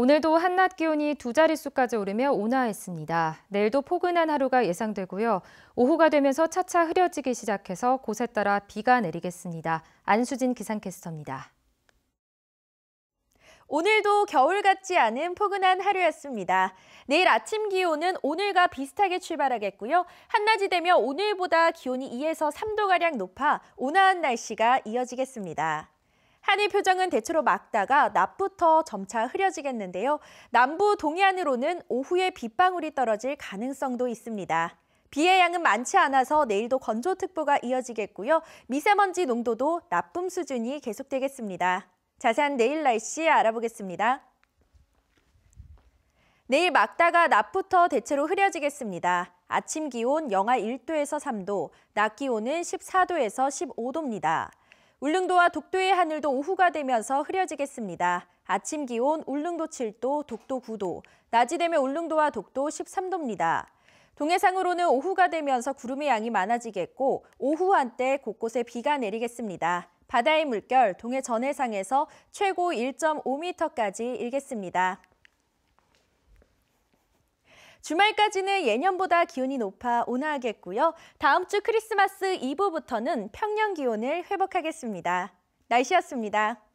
오늘도 한낮 기온이 두 자릿수까지 오르며 온화했습니다. 내일도 포근한 하루가 예상되고요. 오후가 되면서 차차 흐려지기 시작해서 곳에 따라 비가 내리겠습니다. 안수진 기상캐스터입니다. 오늘도 겨울 같지 않은 포근한 하루였습니다. 내일 아침 기온은 오늘과 비슷하게 출발하겠고요. 한낮이 되면 오늘보다 기온이 2에서 3도가량 높아 온화한 날씨가 이어지겠습니다. 하늘 표정은 대체로 막다가 낮부터 점차 흐려지겠는데요. 남부 동해안으로는 오후에 빗방울이 떨어질 가능성도 있습니다. 비의 양은 많지 않아서 내일도 건조특보가 이어지겠고요. 미세먼지 농도도 나쁨 수준이 계속되겠습니다. 자세한 내일 날씨 알아보겠습니다. 내일 막다가 낮부터 대체로 흐려지겠습니다. 아침 기온 영하 1도에서 3도, 낮 기온은 14도에서 15도입니다. 울릉도와 독도의 하늘도 오후가 되면서 흐려지겠습니다. 아침 기온 울릉도 7도, 독도 9도, 낮이 되면 울릉도와 독도 13도입니다. 동해상으로는 오후가 되면서 구름의 양이 많아지겠고 오후 한때 곳곳에 비가 내리겠습니다. 바다의 물결 동해 전해상에서 최고 1.5m까지 일겠습니다. 주말까지는 예년보다 기온이 높아 온화하겠고요. 다음 주 크리스마스 이브부터는 평년 기온을 회복하겠습니다. 날씨였습니다.